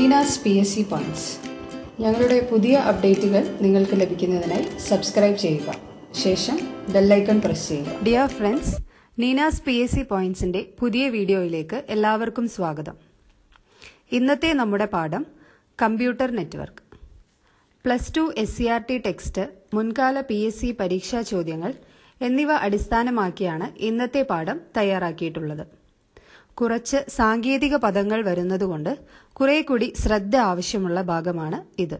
റെജീനാസ് P S C points ഞങ്ങളുടെ പുതിയ അപ്ഡേറ്റുകൾ നിങ്ങൾക്ക് ലഭിക്കുന്നതിനായി സബ്സ്ക്രൈബ് ചെയ്യുക ശേഷം ബെല്ലൈക്കൺ പ്രസ് ചെയ്യുക dear friends Neena's P S C പോയിന്റ്സിന്റെ പുതിയ വീഡിയോയിലേക്ക് എല്ലാവർക്കും സ്വാഗതം ഇന്നത്തെ നമ്മുടെ പാഠം computer network plus two S C R T text മുൻകാല പി എസ് സി പരീക്ഷാ ചോദ്യങ്ങൾ എന്നിവ അടിസ്ഥാനമാക്കിയാണ് ഇന്നത്തെ പാഠം തയ്യാറാക്കിയിട്ടുള്ളത് കുറച്ച് സാങ്കേതിക പദങ്ങൾ വരുന്നതുകൊണ്ട് കുറെ കൂടി ശ്രദ്ധ ആവശ്യമുള്ള ഭാഗമാണ് ഇത്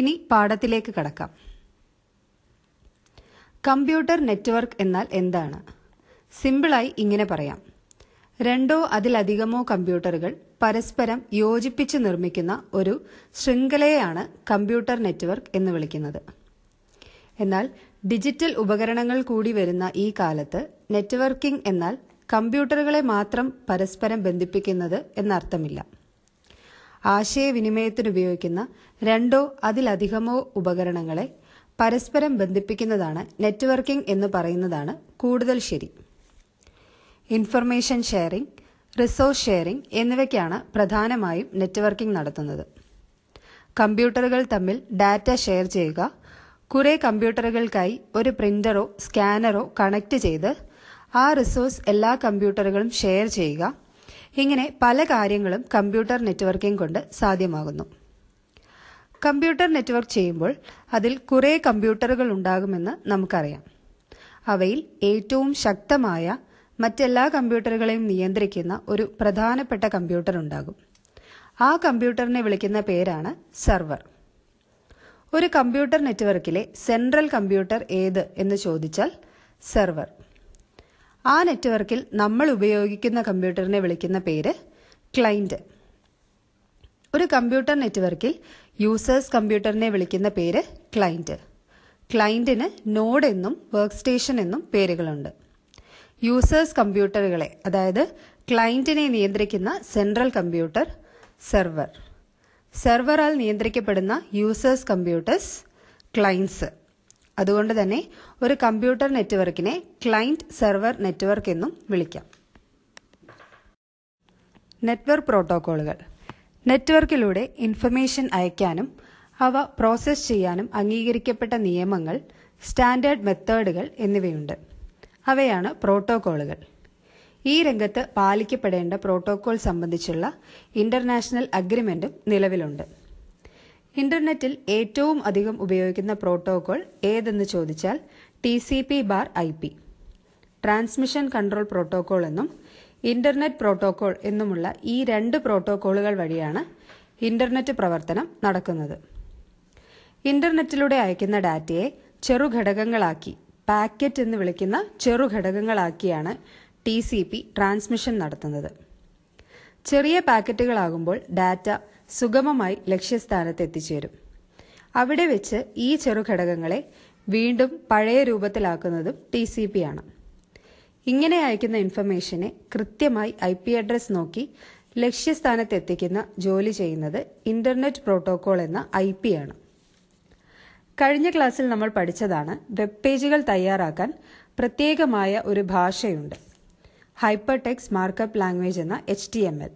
ഇനി പാഠത്തിലേക്ക് കടക്കാം കമ്പ്യൂട്ടർ നെറ്റ്വർക്ക് എന്നാൽ എന്താണ് സിമ്പിളായി ഇങ്ങനെ പറയാം രണ്ടോ അതിലധികമോ കമ്പ്യൂട്ടറുകൾ പരസ്പരം യോജിപ്പിച്ച് നിർമ്മിക്കുന്ന ഒരു ശൃംഖലയെയാണ് കമ്പ്യൂട്ടർ നെറ്റ്വർക്ക് എന്ന് വിളിക്കുന്നത് എന്നാൽ ഡിജിറ്റൽ ഉപകരണങ്ങൾ കൂടി വരുന്ന ഈ കാലത്ത് നെറ്റ്വർക്കിംഗ് എന്നാൽ കമ്പ്യൂട്ടറുകളെ മാത്രം പരസ്പരം ബന്ധിപ്പിക്കുന്നത് എന്നർത്ഥമില്ല ആശയവിനിമയത്തിനുപയോഗിക്കുന്ന രണ്ടോ അതിലധികമോ ഉപകരണങ്ങളെ പരസ്പരം ബന്ധിപ്പിക്കുന്നതാണ് നെറ്റ്വർക്കിംഗ് എന്ന് പറയുന്നതാണ് കൂടുതൽ ശരി ഇൻഫർമേഷൻ ഷെയറിംഗ് റിസോഴ്സ് ഷെയറിംഗ് എന്നിവയ്ക്കാണ് പ്രധാനമായും നെറ്റ്വർക്കിംഗ് നടത്തുന്നത് കമ്പ്യൂട്ടറുകൾ തമ്മിൽ ഡാറ്റ ഷെയർ ചെയ്യുക കുറെ കമ്പ്യൂട്ടറുകൾക്കായി ഒരു പ്രിന്ററോ സ്കാനറോ കണക്ട് ചെയ്ത് ആ റിസോഴ്സ് എല്ലാ കമ്പ്യൂട്ടറുകളും ഷെയർ ചെയ്യുക ഇങ്ങനെ പല കാര്യങ്ങളും കമ്പ്യൂട്ടർ നെറ്റ്വർക്കിംഗ് കൊണ്ട് സാധ്യമാകുന്നു കമ്പ്യൂട്ടർ നെറ്റ്വർക്ക് ചെയ്യുമ്പോൾ അതിൽ കുറേ കമ്പ്യൂട്ടറുകൾ ഉണ്ടാകുമെന്ന് നമുക്കറിയാം അവയിൽ ഏറ്റവും ശക്തമായ മറ്റെല്ലാ കമ്പ്യൂട്ടറുകളെയും നിയന്ത്രിക്കുന്ന ഒരു പ്രധാനപ്പെട്ട കമ്പ്യൂട്ടർ ഉണ്ടാകും ആ കമ്പ്യൂട്ടറിനെ വിളിക്കുന്ന പേരാണ് സെർവർ ഒരു കമ്പ്യൂട്ടർ നെറ്റ്വർക്കിലെ സെൻട്രൽ കമ്പ്യൂട്ടർ ഏത് എന്ന് ചോദിച്ചാൽ സെർവർ ആ നെറ്റ്വർക്കിൽ നമ്മൾ ഉപയോഗിക്കുന്ന കമ്പ്യൂട്ടറിനെ വിളിക്കുന്ന പേര് ക്ലൈൻറ്റ് ഒരു കമ്പ്യൂട്ടർ നെറ്റ്വർക്കിൽ യൂസേഴ്സ് കമ്പ്യൂട്ടറിനെ വിളിക്കുന്ന പേര് ക്ലൈൻറ്റ് ക്ലൈൻറ്റിന് നോഡ് എന്നും വർക്ക് സ്റ്റേഷൻ എന്നും പേരുകളുണ്ട് യൂസേഴ്സ് കമ്പ്യൂട്ടറുകളെ അതായത് ക്ലൈൻറ്റിനെ നിയന്ത്രിക്കുന്ന സെൻട്രൽ കമ്പ്യൂട്ടർ സെർവർ സെർവറാൽ നിയന്ത്രിക്കപ്പെടുന്ന യൂസേഴ്സ് കമ്പ്യൂട്ടേഴ്സ് ക്ലൈൻസ് അതുകൊണ്ട് തന്നെ ഒരു കമ്പ്യൂട്ടർ നെറ്റ്വർക്കിനെ ക്ലൈന്റ് സെർവർ നെറ്റ്വർക്ക് എന്നും വിളിക്കാം നെറ്റ്വർക്ക് പ്രോട്ടോക്കോളുകൾ നെറ്റ്വർക്കിലൂടെ ഇൻഫർമേഷൻ അയക്കാനും അവ പ്രോസസ്സ് ചെയ്യാനും അംഗീകരിക്കപ്പെട്ട നിയമങ്ങൾ സ്റ്റാൻഡേർഡ് മെത്തേഡുകൾ എന്നിവയുണ്ട് അവയാണ് പ്രോട്ടോക്കോളുകൾ ഈ രംഗത്ത് പാലിക്കപ്പെടേണ്ട പ്രോട്ടോക്കോൾ സംബന്ധിച്ചുള്ള ഇന്റർനാഷണൽ അഗ്രിമെന്റും നിലവിലുണ്ട് ഇന്റർനെറ്റിൽ ഏറ്റവും അധികം ഉപയോഗിക്കുന്ന പ്രോട്ടോകോൾ ഏതെന്ന് ചോദിച്ചാൽ T C P bar I P transmission control protocol എന്നും ഇന്റർനെറ്റ് പ്രോട്ടോകോൾ എന്നുമുള്ള ഈ രണ്ട് പ്രോട്ടോകോളുകൾ വഴിയാണ് ഇന്റർനെറ്റ് പ്രവർത്തനം നടക്കുന്നത് ഇന്റർനെറ്റിലൂടെ അയക്കുന്ന ഡാറ്റയെ ചെറുഘടകങ്ങളാക്കി പാക്കറ്റ് എന്ന് വിളിക്കുന്ന ചെറുഘടകങ്ങളാക്കിയാണ് ടി സി പി ട്രാൻസ്മിഷൻ നടത്തുന്നത് ചെറിയ പാക്കറ്റുകളാകുമ്പോൾ ഡാറ്റ സുഗമമായി ലക്ഷ്യസ്ഥാനത്ത് എത്തിച്ചേരും അവിടെ വെച്ച് ഈ ചെറുഘടകങ്ങളെ വീണ്ടും പഴയ രൂപത്തിലാക്കുന്നതും ടി സി പി ആണ് ഇങ്ങനെ അയക്കുന്ന ഇൻഫർമേഷനെ കൃത്യമായി ഐ പി അഡ്രസ് നോക്കി ലക്ഷ്യസ്ഥാനത്ത് എത്തിക്കുന്ന ജോലി ചെയ്യുന്നത് ഇന്റർനെറ്റ് പ്രോട്ടോകോൾ എന്ന ഐ പി ആണ് കഴിഞ്ഞ ക്ലാസ്സിൽ നമ്മൾ പഠിച്ചതാണ് വെബ് പേജുകൾ തയ്യാറാക്കാൻ പ്രത്യേകമായ ഒരു ഭാഷയുണ്ട് ഹൈപ്പർ ടെക്സ് മാർക്കപ്പ് ലാംഗ്വേജ് എന്ന എച്ച് ടി എം എൽ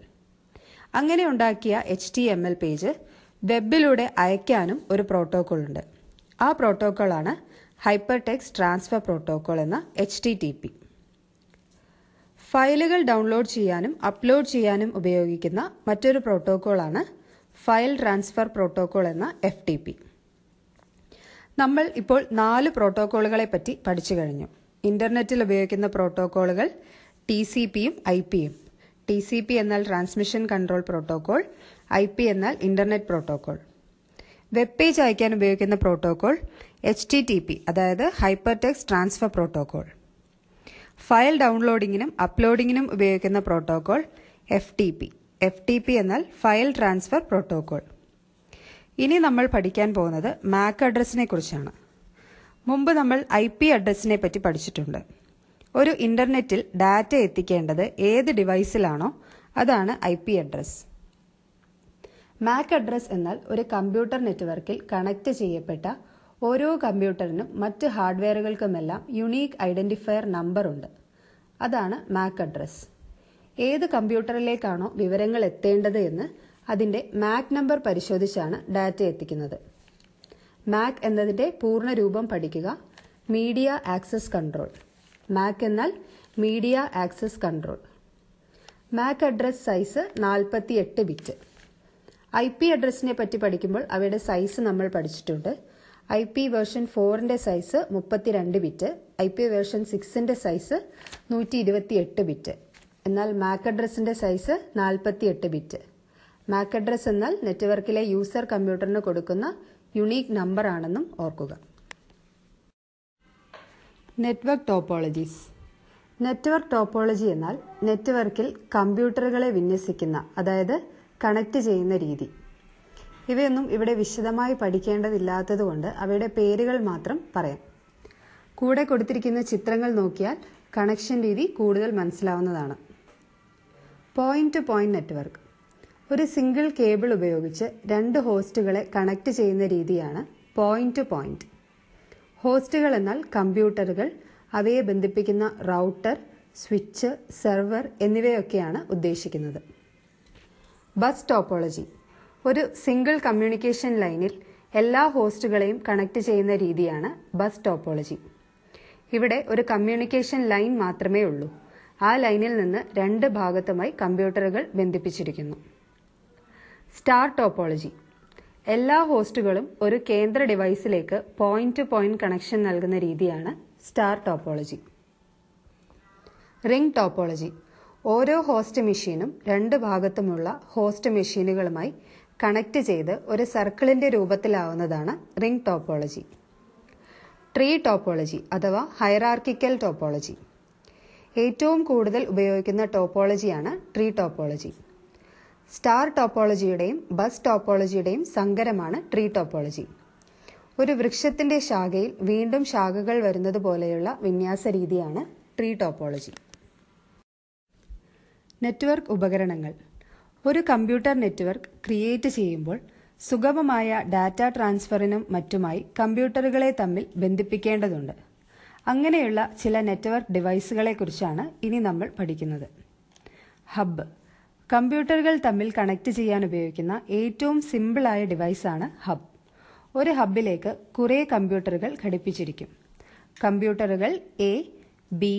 അങ്ങനെ ഉണ്ടാക്കിയ H T M L page വെബിലൂടെ അയക്കാനും ഒരു പ്രോട്ടോകോൾ ഉണ്ട് ആ പ്രോട്ടോക്കോളാണ് ഹൈപ്പർ ടെക്സ് ട്രാൻസ്ഫർ പ്രോട്ടോക്കോൾ എന്ന എച്ച് ടി ടി പി ഫയലുകൾ ഡൗൺലോഡ് ചെയ്യാനും അപ്ലോഡ് ചെയ്യാനും ഉപയോഗിക്കുന്ന മറ്റൊരു ആണ് ഫയൽ ട്രാൻസ്ഫർ പ്രോട്ടോക്കോൾ എന്ന എഫ് ടി പി നമ്മൾ ഇപ്പോൾ നാല് പ്രോട്ടോക്കോളുകളെ പറ്റി പഠിച്ചു കഴിഞ്ഞു ഇന്റർനെറ്റിൽ ഉപയോഗിക്കുന്ന പ്രോട്ടോക്കോളുകൾ ടി സി പിയും ഐ പിയും ടി സി പി എന്നാൽ transmission control protocol I P എന്നാൽ ഇന്റർനെറ്റ് പ്രോട്ടോകോൾ വെബ് പേജ് അയക്കാൻ ഉപയോഗിക്കുന്ന protocol H T T P അതായത് hypertext transfer protocol file ഡൗൺലോഡിങ്ങിനും അപ്ലോഡിങ്ങിനും ഉപയോഗിക്കുന്ന protocol F T P F T P എന്നാൽ ഫയൽ ട്രാൻസ്ഫർ പ്രോട്ടോകോൾ ഇനി നമ്മൾ പഠിക്കാൻ പോകുന്നത് മാക് അഡ്രസ്സിനെ കുറിച്ചാണ് മുമ്പ് നമ്മൾ ഐ പി അഡ്രസ്സിനെ പറ്റി പഠിച്ചിട്ടുണ്ട് ഒരു ഇൻ്റർനെറ്റിൽ ഡാറ്റ എത്തിക്കേണ്ടത് ഏത് ഡിവൈസിലാണോ അതാണ് I P address MAC address എന്നാൽ ഒരു കമ്പ്യൂട്ടർ നെറ്റ്വർക്കിൽ കണക്ട് ചെയ്യപ്പെട്ട ഓരോ കമ്പ്യൂട്ടറിനും മറ്റ് ഹാർഡ്വെയറുകൾക്കുമെല്ലാം യുണീക്ക് ഐഡൻറ്റിഫയർ നമ്പർ ഉണ്ട് അതാണ് മാക് അഡ്രസ് ഏത് കമ്പ്യൂട്ടറിലേക്കാണോ വിവരങ്ങൾ എത്തേണ്ടത് എന്ന് അതിൻ്റെ മാക് നമ്പർ പരിശോധിച്ചാണ് ഡാറ്റ എത്തിക്കുന്നത് മാക് എന്നതിൻ്റെ രൂപം പഠിക്കുക മീഡിയ ആക്സസ് കൺട്രോൾ മാക് എന്നാൽ media access control MAC address size നാൽപ്പത്തി എട്ട് ബിറ്റ് ഐ പി അഡ്രസ്സിനെ പറ്റി പഠിക്കുമ്പോൾ അവയുടെ സൈസ് നമ്മൾ പഠിച്ചിട്ടുണ്ട് ഐ പി വേർഷൻ ഫോറിൻ്റെ സൈസ് മുപ്പത്തിരണ്ട് ബിറ്റ് ഐ പി വേർഷൻ സിക്സിൻ്റെ സൈസ് നൂറ്റി ഇരുപത്തി എട്ട് ബിറ്റ് എന്നാൽ മാക് അഡ്രസ്സിൻ്റെ സൈസ് നാൽപ്പത്തി എട്ട് ബിറ്റ് മാക് അഡ്രസ് എന്നാൽ നെറ്റ്വർക്കിലെ യൂസർ കമ്പ്യൂട്ടറിന് കൊടുക്കുന്ന യുണീക്ക് നമ്പർ ആണെന്നും ഓർക്കുക നെറ്റ്വർക്ക് ടോപ്പോളജീസ് നെറ്റ്വർക്ക് ടോപ്പോളജി എന്നാൽ നെറ്റ്വർക്കിൽ കമ്പ്യൂട്ടറുകളെ വിന്യസിക്കുന്ന അതായത് കണക്ട് ചെയ്യുന്ന രീതി ഇവയൊന്നും ഇവിടെ വിശദമായി പഠിക്കേണ്ടതില്ലാത്തതുകൊണ്ട് അവയുടെ പേരുകൾ മാത്രം പറയാം കൂടെ കൊടുത്തിരിക്കുന്ന ചിത്രങ്ങൾ നോക്കിയാൽ കണക്ഷൻ രീതി കൂടുതൽ മനസ്സിലാവുന്നതാണ് പോയിന്റ് ടു പോയിന്റ് നെറ്റ്വർക്ക് ഒരു സിംഗിൾ കേബിൾ ഉപയോഗിച്ച് രണ്ട് ഹോസ്റ്റുകളെ കണക്ട് ചെയ്യുന്ന രീതിയാണ് പോയിന്റ് ടു പോയിന്റ് ഹോസ്റ്റുകൾ എന്നാൽ കമ്പ്യൂട്ടറുകൾ അവയെ ബന്ധിപ്പിക്കുന്ന റൗട്ടർ സ്വിച്ച് സെർവർ എന്നിവയൊക്കെയാണ് ഉദ്ദേശിക്കുന്നത് ബസ് ടോപ്പോളജി ഒരു സിംഗിൾ കമ്മ്യൂണിക്കേഷൻ ലൈനിൽ എല്ലാ ഹോസ്റ്റുകളെയും കണക്ട് ചെയ്യുന്ന രീതിയാണ് ബസ് ടോപ്പോളജി ഇവിടെ ഒരു കമ്മ്യൂണിക്കേഷൻ ലൈൻ മാത്രമേ ഉള്ളൂ ആ ലൈനിൽ നിന്ന് രണ്ട് ഭാഗത്തുമായി കമ്പ്യൂട്ടറുകൾ ബന്ധിപ്പിച്ചിരിക്കുന്നു സ്റ്റാർ ടോപ്പോളജി എല്ലാ ഹോസ്റ്റുകളും ഒരു കേന്ദ്ര ഡിവൈസിലേക്ക് പോയിന്റ് ടു പോയിന്റ് കണക്ഷൻ നൽകുന്ന രീതിയാണ് സ്റ്റാർ ടോപ്പോളജി റിംഗ് ടോപ്പോളജി ഓരോ ഹോസ്റ്റ് മെഷീനും രണ്ട് ഭാഗത്തുമുള്ള ഹോസ്റ്റ് മെഷീനുകളുമായി കണക്ട് ചെയ്ത് ഒരു സർക്കിളിന്റെ രൂപത്തിലാവുന്നതാണ് റിംഗ് ടോപ്പോളജി ട്രീ ടോപ്പോളജി അഥവാ ഹൈറാർക്കിക്കൽ ടോപ്പോളജി ഏറ്റവും കൂടുതൽ ഉപയോഗിക്കുന്ന ടോപ്പോളജിയാണ് ട്രീ ടോപ്പോളജി സ്റ്റാർ ടോപ്പോളജിയുടെയും ബസ് ടോപ്പോളജിയുടെയും സങ്കരമാണ് ട്രീ ടോപ്പോളജി ഒരു വൃക്ഷത്തിന്റെ ശാഖയിൽ വീണ്ടും ശാഖകൾ വരുന്നത് പോലെയുള്ള വിന്യാസ രീതിയാണ് ട്രീ ടോപ്പോളജി നെറ്റ്വർക്ക് ഉപകരണങ്ങൾ ഒരു കമ്പ്യൂട്ടർ നെറ്റ്വർക്ക് ക്രിയേറ്റ് ചെയ്യുമ്പോൾ സുഗമമായ ഡാറ്റ ട്രാൻസ്ഫറിനും മറ്റുമായി കമ്പ്യൂട്ടറുകളെ തമ്മിൽ ബന്ധിപ്പിക്കേണ്ടതുണ്ട് അങ്ങനെയുള്ള ചില നെറ്റ്വർക്ക് ഡിവൈസുകളെക്കുറിച്ചാണ് ഇനി നമ്മൾ പഠിക്കുന്നത് ഹബ്ബ് കമ്പ്യൂട്ടറുകൾ തമ്മിൽ കണക്ട് ചെയ്യാൻ ഉപയോഗിക്കുന്ന ഏറ്റവും സിമ്പിളായ ഡിവൈസാണ് ഹബ് ഒരു ഹബിലേക്ക് കുറേ കമ്പ്യൂട്ടറുകൾ ഘടിപ്പിച്ചിരിക്കും കമ്പ്യൂട്ടറുകൾ A B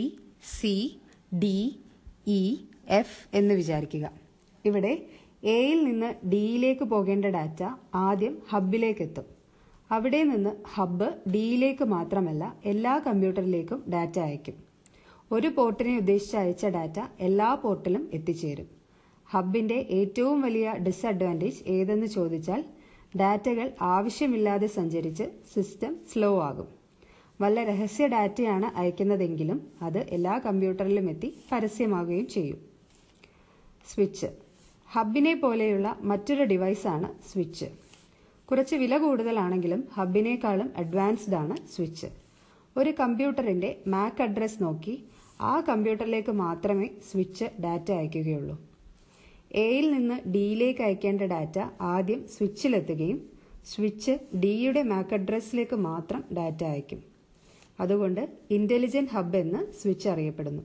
C D E F എന്ന് വിചാരിക്കുക ഇവിടെ എയിൽ നിന്ന് ഡിയിലേക്ക് പോകേണ്ട ഡാറ്റ ആദ്യം ഹബിലേക്ക് എത്തും അവിടെ നിന്ന് ഹബ്ബ് ഡിയിലേക്ക് മാത്രമല്ല എല്ലാ കമ്പ്യൂട്ടറിലേക്കും ഡാറ്റ അയക്കും ഒരു പോർട്ടിനെ ഉദ്ദേശിച്ച് അയച്ച ഡാറ്റ എല്ലാ പോർട്ടിലും എത്തിച്ചേരും ഹബിന്റെ ഏറ്റവും വലിയ ഡിസ്അഡ്വാൻറ്റേജ് ഏതെന്ന് ചോദിച്ചാൽ ഡാറ്റകൾ ആവശ്യമില്ലാതെ സഞ്ചരിച്ച് സിസ്റ്റം സ്ലോ ആകും വല്ല രഹസ്യ ഡാറ്റയാണ് അയക്കുന്നതെങ്കിലും അത് എല്ലാ കമ്പ്യൂട്ടറിലും എത്തി പരസ്യമാകുകയും ചെയ്യും സ്വിച്ച് ഹബിനെ പോലെയുള്ള മറ്റൊരു ഡിവൈസാണ് സ്വിച്ച് കുറച്ച് വില കൂടുതലാണെങ്കിലും ഹബിനേക്കാളും അഡ്വാൻസ്ഡ് ആണ് സ്വിച്ച് ഒരു കമ്പ്യൂട്ടറിന്റെ മാക് അഡ്രസ് നോക്കി ആ കമ്പ്യൂട്ടറിലേക്ക് മാത്രമേ സ്വിച്ച് ഡാറ്റ അയക്കുകയുള്ളൂ എയിൽ നിന്ന് ഡിയിലേക്ക് അയക്കേണ്ട ഡാറ്റ ആദ്യം സ്വിച്ചിലെത്തുകയും സ്വിച്ച് ഡിയുടെ മാക് അഡ്രസ്സിലേക്ക് മാത്രം ഡാറ്റ അയക്കും അതുകൊണ്ട് ഇൻ്റലിജൻറ്റ് ഹബ് എന്ന് സ്വിച്ച് അറിയപ്പെടുന്നു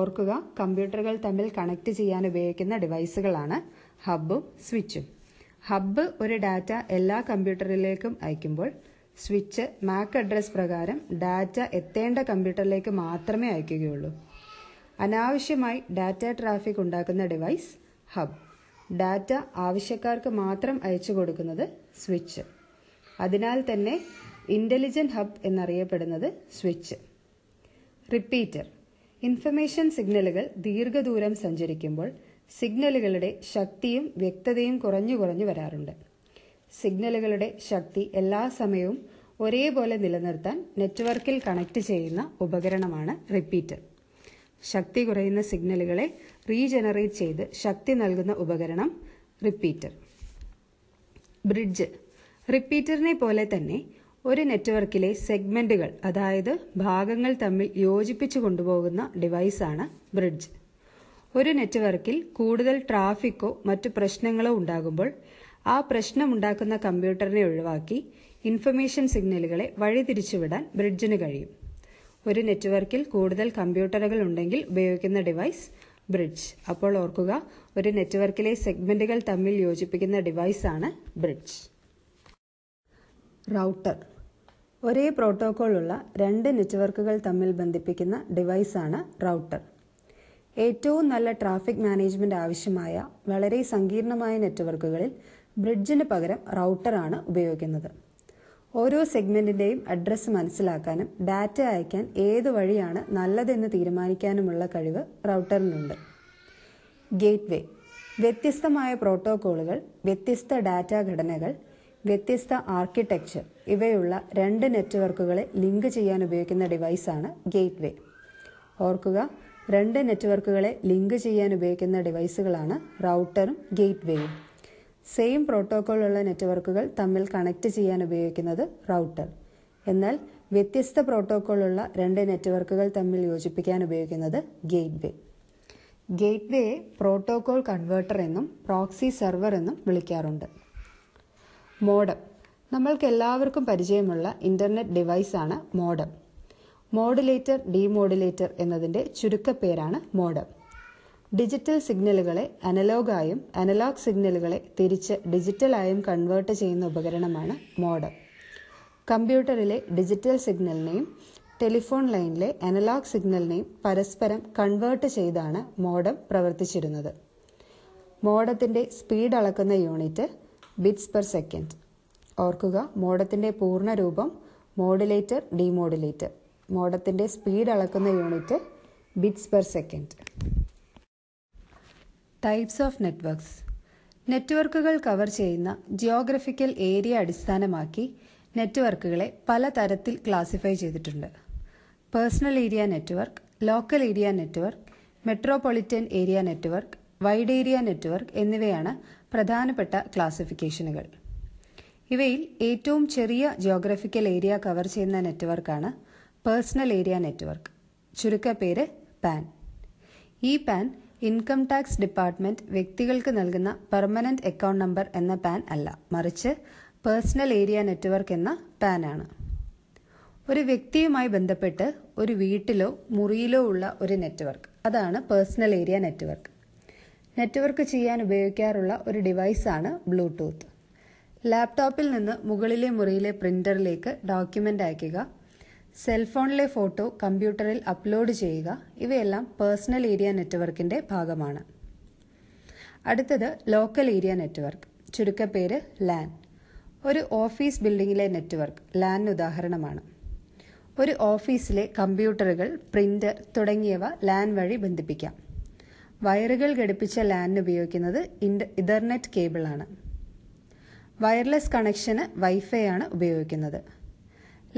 ഓർക്കുക കമ്പ്യൂട്ടറുകൾ തമ്മിൽ കണക്ട് ചെയ്യാൻ ഉപയോഗിക്കുന്ന ഡിവൈസുകളാണ് ഹബ്ബും സ്വിച്ചും ഹബ്ബ് ഒരു ഡാറ്റ എല്ലാ കമ്പ്യൂട്ടറിലേക്കും അയക്കുമ്പോൾ സ്വിച്ച് മാക് അഡ്രസ് പ്രകാരം ഡാറ്റ എത്തേണ്ട കമ്പ്യൂട്ടറിലേക്ക് മാത്രമേ അയക്കുകയുള്ളൂ അനാവശ്യമായി ഡാറ്റ ട്രാഫിക് ഉണ്ടാക്കുന്ന ഡിവൈസ് ഹബ് ഡാറ്റ ആവശ്യക്കാർക്ക് മാത്രം അയച്ചു കൊടുക്കുന്നത് സ്വിച്ച് അതിനാൽ തന്നെ ഇന്റലിജന്റ് ഹബ് എന്നറിയപ്പെടുന്നത് സ്വിച്ച് റിപ്പീറ്റർ ഇൻഫർമേഷൻ സിഗ്നലുകൾ ദീർഘദൂരം സഞ്ചരിക്കുമ്പോൾ സിഗ്നലുകളുടെ ശക്തിയും വ്യക്തതയും കുറഞ്ഞു കുറഞ്ഞു വരാറുണ്ട് സിഗ്നലുകളുടെ ശക്തി എല്ലാ സമയവും ഒരേപോലെ നിലനിർത്താൻ നെറ്റ്വർക്കിൽ കണക്ട് ചെയ്യുന്ന ഉപകരണമാണ് റിപ്പീറ്റർ ശക്തി കുറയുന്ന സിഗ്നലുകളെ റീജനറേറ്റ് ചെയ്ത് ശക്തി നൽകുന്ന ഉപകരണം റിപ്പീറ്റർ ബ്രിഡ്ജ് റിപ്പീറ്ററിനെ പോലെ തന്നെ ഒരു നെറ്റ്വർക്കിലെ സെഗ്മെന്റുകൾ അതായത് ഭാഗങ്ങൾ തമ്മിൽ യോജിപ്പിച്ചു കൊണ്ടുപോകുന്ന ഡിവൈസാണ് ബ്രിഡ്ജ് ഒരു നെറ്റ്വർക്കിൽ കൂടുതൽ ട്രാഫിക്കോ മറ്റു പ്രശ്നങ്ങളോ ഉണ്ടാകുമ്പോൾ ആ പ്രശ്നമുണ്ടാക്കുന്ന കമ്പ്യൂട്ടറിനെ ഒഴിവാക്കി ഇൻഫർമേഷൻ സിഗ്നലുകളെ വഴിതിരിച്ചുവിടാൻ ബ്രിഡ്ജിന് കഴിയും ഒരു നെറ്റ്വർക്കിൽ കൂടുതൽ കമ്പ്യൂട്ടറുകൾ ഉണ്ടെങ്കിൽ ഉപയോഗിക്കുന്ന ഡിവൈസ് ബ്രിഡ്ജ് അപ്പോൾ ഓർക്കുക ഒരു നെറ്റ്വർക്കിലെ സെഗ്മെന്റുകൾ തമ്മിൽ യോജിപ്പിക്കുന്ന ഡിവൈസാണ് ബ്രിഡ്ജ് റൗട്ടർ ഒരേ പ്രോട്ടോകോൾ ഉള്ള രണ്ട് നെറ്റ്വർക്കുകൾ തമ്മിൽ ബന്ധിപ്പിക്കുന്ന ഡിവൈസാണ് റൗട്ടർ ഏറ്റവും നല്ല ട്രാഫിക് മാനേജ്മെന്റ് ആവശ്യമായ വളരെ സങ്കീർണമായ നെറ്റ്വർക്കുകളിൽ ബ്രിഡ്ജിന് പകരം റൗട്ടറാണ് ഉപയോഗിക്കുന്നത് ഓരോ സെഗ്മെന്റിന്റെയും അഡ്രസ്സ് മനസ്സിലാക്കാനും ഡാറ്റ അയക്കാൻ ഏത് വഴിയാണ് നല്ലതെന്ന് തീരുമാനിക്കാനുമുള്ള കഴിവ് റൗട്ടറിനുണ്ട് ഗേറ്റ്വേ വ്യത്യസ്തമായ പ്രോട്ടോക്കോളുകൾ വ്യത്യസ്ത ഡാറ്റ ഘടനകൾ വ്യത്യസ്ത ആർക്കിടെക്ചർ ഇവയുള്ള രണ്ട് നെറ്റ്വർക്കുകളെ ലിങ്ക് ചെയ്യാൻ ഉപയോഗിക്കുന്ന ഡിവൈസാണ് ഗേറ്റ്വേ ഓർക്കുക രണ്ട് നെറ്റ്വർക്കുകളെ ലിങ്ക് ചെയ്യാൻ ഉപയോഗിക്കുന്ന ഡിവൈസുകളാണ് റൗട്ടറും ഗേറ്റ്വേയും സെയിം പ്രോട്ടോക്കോൾ ഉള്ള നെറ്റ്വർക്കുകൾ തമ്മിൽ കണക്ട് ചെയ്യാൻ ഉപയോഗിക്കുന്നത് റൗട്ടർ എന്നാൽ വ്യത്യസ്ത പ്രോട്ടോക്കോൾ ഉള്ള രണ്ട് നെറ്റ്വർക്കുകൾ തമ്മിൽ യോജിപ്പിക്കാൻ ഉപയോഗിക്കുന്നത് ഗേറ്റ് വേ ഗേറ്റ് ഗേറ്റ്വേയെ പ്രോട്ടോകോൾ കൺവേർട്ടർ എന്നും പ്രോക്സി സെർവർ എന്നും വിളിക്കാറുണ്ട് മോഡം നമ്മൾക്ക് എല്ലാവർക്കും പരിചയമുള്ള ഇൻ്റർനെറ്റ് ഡിവൈസാണ് മോഡം മോഡുലേറ്റർ ഡിമോഡുലേറ്റർ എന്നതിൻ്റെ ചുരുക്കപ്പേരാണ് മോഡം ഡിജിറ്റൽ സിഗ്നലുകളെ അനലോഗായും അനലോഗ് സിഗ്നലുകളെ തിരിച്ച് ഡിജിറ്റലായും കൺവേർട്ട് ചെയ്യുന്ന ഉപകരണമാണ് മോഡം കമ്പ്യൂട്ടറിലെ ഡിജിറ്റൽ സിഗ്നലിനെയും ടെലിഫോൺ ലൈനിലെ അനലോഗ് സിഗ്നലിനെയും പരസ്പരം കൺവേർട്ട് ചെയ്താണ് മോഡം പ്രവർത്തിച്ചിരുന്നത് മോഡത്തിന്റെ സ്പീഡ് അളക്കുന്ന യൂണിറ്റ് ബിറ്റ്സ് പെർ സെക്കൻഡ് ഓർക്കുക മോഡത്തിന്റെ പൂർണ്ണ രൂപം മോഡുലേറ്റർ ഡിമോഡുലേറ്റർ മോഡത്തിന്റെ സ്പീഡ് അളക്കുന്ന unit bits per second types of networks നെറ്റ്വർക്കുകൾ കവർ ചെയ്യുന്ന ജിയോഗ്രഫിക്കൽ ഏരിയ അടിസ്ഥാനമാക്കി നെറ്റ്വർക്കുകളെ പല തരത്തിൽ ക്ലാസിഫൈ ചെയ്തിട്ടുണ്ട് personal area network local area network metropolitan area network wide area network എന്നിവയാണ് പ്രധാനപ്പെട്ട ക്ലാസിഫിക്കേഷനുകൾ ഇവയിൽ ഏറ്റവും ചെറിയ ജിയോഗ്രഫിക്കൽ ഏരിയ കവർ ചെയ്യുന്ന നെറ്റ്വർക്കാണ് പേഴ്സണൽ ഏരിയ നെറ്റ്വർക്ക് ചുരുക്കപ്പേര് പാൻ ഈ പാൻ ഇൻകം ടാക്സ് ഡിപ്പാർട്ട്മെന്റ് വ്യക്തികൾക്ക് നൽകുന്ന പെർമനന്റ് അക്കൗണ്ട് നമ്പർ എന്ന പാൻ അല്ല മറിച്ച് പേഴ്സണൽ ഏരിയ നെറ്റ്വർക്ക് എന്ന പാൻ ആണ് ഒരു വ്യക്തിയുമായി ബന്ധപ്പെട്ട് ഒരു വീട്ടിലോ മുറിയിലോ ഉള്ള ഒരു നെറ്റ്വർക്ക് അതാണ് പേഴ്സണൽ ഏരിയ നെറ്റ്വർക്ക് നെറ്റ്വർക്ക് ചെയ്യാൻ ഉപയോഗിക്കാറുള്ള ഒരു ഡിവൈസാണ് ബ്ലൂടൂത്ത് ലാപ്ടോപ്പിൽ നിന്ന് മുകളിലെ മുറിയിലെ പ്രിന്ററിലേക്ക് ഡോക്യുമെന്റ് അയക്കുക സെൽഫോണിലെ ഫോട്ടോ കമ്പ്യൂട്ടറിൽ അപ്ലോഡ് ചെയ്യുക ഇവയെല്ലാം പേഴ്സണൽ ഏരിയ നെറ്റ്വർക്കിന്റെ ഭാഗമാണ് അടുത്തത് ലോക്കൽ ഏരിയ നെറ്റ്വർക്ക് ചുരുക്കപ്പേര് ലാൻ ഒരു ഓഫീസ് ബിൽഡിങ്ങിലെ നെറ്റ്വർക്ക് ലാൻ ഉദാഹരണമാണ് ഒരു ഓഫീസിലെ കമ്പ്യൂട്ടറുകൾ പ്രിന്റർ തുടങ്ങിയവ ലാൻ വഴി ബന്ധിപ്പിക്കാം വയറുകൾ ഘടിപ്പിച്ച ലാനിന് ഉപയോഗിക്കുന്നത് ഇതർനെറ്റ് കേബിളാണ് വയർലെസ് കണക്ഷന് വൈഫൈ ആണ് ഉപയോഗിക്കുന്നത്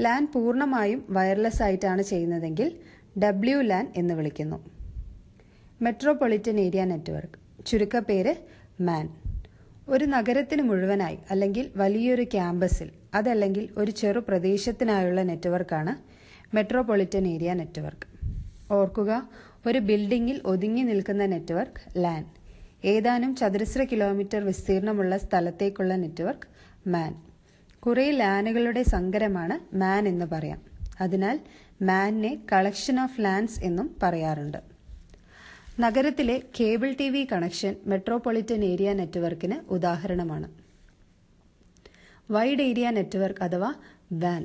ലാൻ പൂർണ്ണമായും വയർലെസ് ആയിട്ടാണ് ചെയ്യുന്നതെങ്കിൽ ഡബ്ല്യു ലാൻ എന്ന് വിളിക്കുന്നു മെട്രോപൊളിറ്റൻ ഏരിയ നെറ്റ്വർക്ക് ചുരുക്കപ്പേര് മാൻ ഒരു നഗരത്തിന് മുഴുവനായി അല്ലെങ്കിൽ വലിയൊരു ക്യാമ്പസിൽ അതല്ലെങ്കിൽ ഒരു ചെറു പ്രദേശത്തിനായുള്ള നെറ്റ്വർക്കാണ് മെട്രോപൊളിറ്റൻ ഏരിയ നെറ്റ്വർക്ക് ഓർക്കുക ഒരു ബിൽഡിംഗിൽ ഒതുങ്ങി നിൽക്കുന്ന നെറ്റ്വർക്ക് ലാൻ ഏതാനും ചതുരശ്ര കിലോമീറ്റർ വിസ്തീർണമുള്ള സ്ഥലത്തേക്കുള്ള നെറ്റ്വർക്ക് മാൻ കുറേ ലാനുകളുടെ സങ്കരമാണ് മാൻ എന്ന് പറയാം അതിനാൽ മാനിനെ കളക്ഷൻ ഓഫ് ലാൻഡ്സ് എന്നും പറയാറുണ്ട് നഗരത്തിലെ cable T V connection metropolitan area നെറ്റ്വർക്കിന് ഉദാഹരണമാണ് വൈഡ് ഏരിയ നെറ്റ്വർക്ക് അഥവാ വാൻ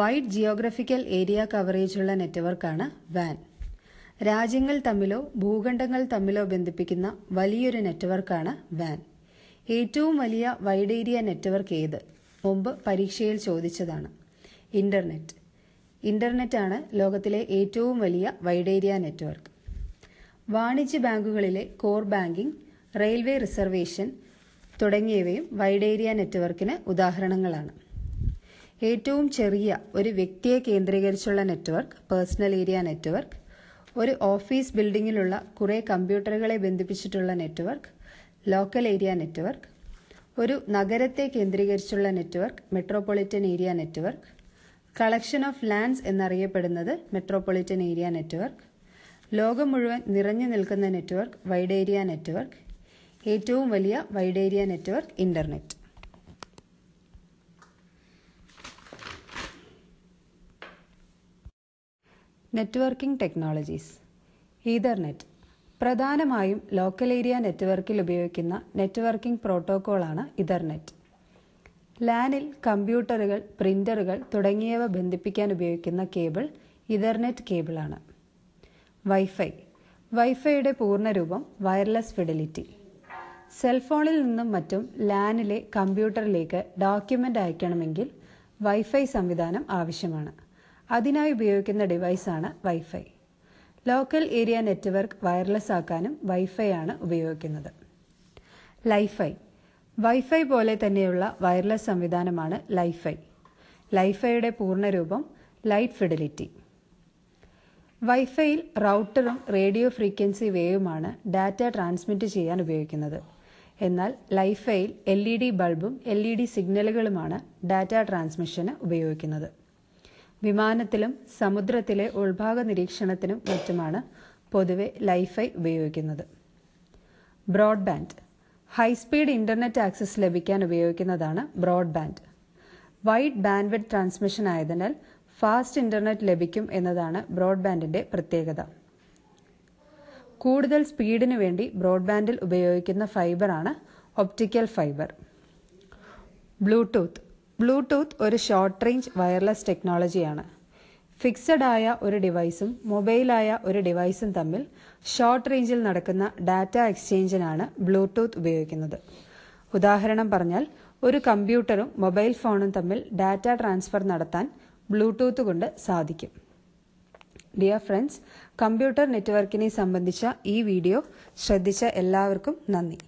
വൈഡ് ജിയോഗ്രഫിക്കൽ ഏരിയ കവറേജുള്ള നെറ്റ്വർക്കാണ് വാൻ രാജ്യങ്ങൾ തമ്മിലോ ഭൂഖണ്ഡങ്ങൾ തമ്മിലോ ബന്ധിപ്പിക്കുന്ന വലിയൊരു നെറ്റ്വർക്കാണ് വാൻ ഏറ്റവും വലിയ വൈഡ് ഏരിയ നെറ്റ്വർക്ക് ഏത് മുമ്പ് പരീക്ഷയിൽ ചോദിച്ചതാണ് ഇൻ്റർനെറ്റ് ഇൻ്റർനെറ്റാണ് ലോകത്തിലെ ഏറ്റവും വലിയ വൈഡ് ഏരിയ നെറ്റ്വർക്ക് വാണിജ്യ ബാങ്കുകളിലെ കോർ ബാങ്കിംഗ് റെയിൽവേ റിസർവേഷൻ തുടങ്ങിയവയും വൈഡ് ഏരിയ നെറ്റ്വർക്കിന് ഉദാഹരണങ്ങളാണ് ഏറ്റവും ചെറിയ ഒരു വ്യക്തിയെ കേന്ദ്രീകരിച്ചുള്ള നെറ്റ്വർക്ക് പേഴ്സണൽ ഏരിയ നെറ്റ്വർക്ക് ഒരു ഓഫീസ് ബിൽഡിങ്ങിലുള്ള കുറേ കമ്പ്യൂട്ടറുകളെ ബന്ധിപ്പിച്ചിട്ടുള്ള നെറ്റ്വർക്ക് ലോക്കൽ ഏരിയ നെറ്റ്വർക്ക് ഒരു നഗരത്തെ കേന്ദ്രീകരിച്ചുള്ള network metropolitan area network collection of LANs എന്നറിയപ്പെടുന്നത് മെട്രോപൊളിറ്റൻ ഏരിയ നെറ്റ്വർക്ക് ലോകം മുഴുവൻ നിറഞ്ഞു നിൽക്കുന്ന നെറ്റ്വർക്ക് വൈഡ് ഏരിയ നെറ്റ്വർക്ക് ഏറ്റവും വലിയ wide area network internet networking technologies ethernet പ്രധാനമായും ലോക്കൽ ഏരിയ നെറ്റ്വർക്കിൽ ഉപയോഗിക്കുന്ന നെറ്റ്വർക്കിംഗ് പ്രോട്ടോക്കോളാണ് ഇഥർനെറ്റ് ലാനിൽ കമ്പ്യൂട്ടറുകൾ പ്രിന്ററുകൾ തുടങ്ങിയവ ബന്ധിപ്പിക്കാൻ ഉപയോഗിക്കുന്ന കേബിൾ ഇഥർനെറ്റ് കേബിളാണ് വൈഫൈ വൈഫൈയുടെ പൂർണ്ണരൂപം വയർലെസ് ഫിഡിലിറ്റി സെൽഫോണിൽ നിന്നും മറ്റും ലാനിലെ കമ്പ്യൂട്ടറിലേക്ക് ഡോക്യുമെന്റ് അയക്കണമെങ്കിൽ വൈഫൈ സംവിധാനം ആവശ്യമാണ് അതിനായി ഉപയോഗിക്കുന്ന ഡിവൈസാണ് wifi local area network wireless ആക്കാനും വൈഫൈ ആണ് ഉപയോഗിക്കുന്നത് ലൈഫൈ വൈഫൈ പോലെ തന്നെയുള്ള വയർലെസ് സംവിധാനമാണ് ലൈഫൈ ലൈഫൈയുടെ പൂർണ്ണരൂപം ലൈറ്റ് ഫിഡിലിറ്റി വൈഫൈയിൽ റൗട്ടറും റേഡിയോ ഫ്രീക്വൻസി വേവുമാണ് ഡാറ്റ ട്രാൻസ്മിറ്റ് ചെയ്യാൻ ഉപയോഗിക്കുന്നത് എന്നാൽ ലൈഫൈയിൽ എൽ ഇ ഡി ബൾബും എൽ ഇ ഡി സിഗ്നലുകളുമാണ് ഡാറ്റ ട്രാൻസ്മിഷന് ഉപയോഗിക്കുന്നത് വിമാനത്തിലും സമുദ്രത്തിലെ ഉൾഭാഗ നിരീക്ഷണത്തിനും മറ്റുമാണ് പൊതുവെ ലൈഫൈ ഉപയോഗിക്കുന്നത് ബ്രോഡ്ബാൻഡ് ഹൈസ്പീഡ് ഇന്റർനെറ്റ് ആക്സസ് ലഭിക്കാൻ ഉപയോഗിക്കുന്നതാണ് ബ്രോഡ്ബാൻഡ് വൈഡ് ബാൻഡ്വിഡ് ട്രാൻസ്മിഷൻ ആയതിനാൽ ഫാസ്റ്റ് ഇന്റർനെറ്റ് ലഭിക്കും എന്നതാണ് ബ്രോഡ്ബാൻഡിന്റെ പ്രത്യേകത കൂടുതൽ സ്പീഡിനു വേണ്ടി ബ്രോഡ്ബാൻഡിൽ ഉപയോഗിക്കുന്ന ഫൈബറാണ് ഒപ്റ്റിക്കൽ ഫൈബർ ബ്ലൂടൂത്ത് ബ്ലൂടൂത്ത് ഒരു ഷോർട്ട് റേഞ്ച് വയർലെസ് ടെക്നോളജിയാണ് ഫിക്സഡ് ആയ ഒരു ഡിവൈസും മൊബൈലായ ഒരു ഡിവൈസും തമ്മിൽ ഷോർട്ട് റേഞ്ചിൽ നടക്കുന്ന ഡാറ്റ എക്സ്ചേഞ്ചിനാണ് ബ്ലൂടൂത്ത് ഉപയോഗിക്കുന്നത് ഉദാഹരണം പറഞ്ഞാൽ ഒരു കമ്പ്യൂട്ടറും മൊബൈൽ ഫോണും തമ്മിൽ ഡാറ്റ ട്രാൻസ്ഫർ നടത്താൻ ബ്ലൂടൂത്ത് കൊണ്ട് സാധിക്കും ഡിയർ ഫ്രണ്ട്സ് കമ്പ്യൂട്ടർ നെറ്റ്വർക്കിനെ സംബന്ധിച്ച ഈ വീഡിയോ ശ്രദ്ധിച്ച എല്ലാവർക്കും നന്ദി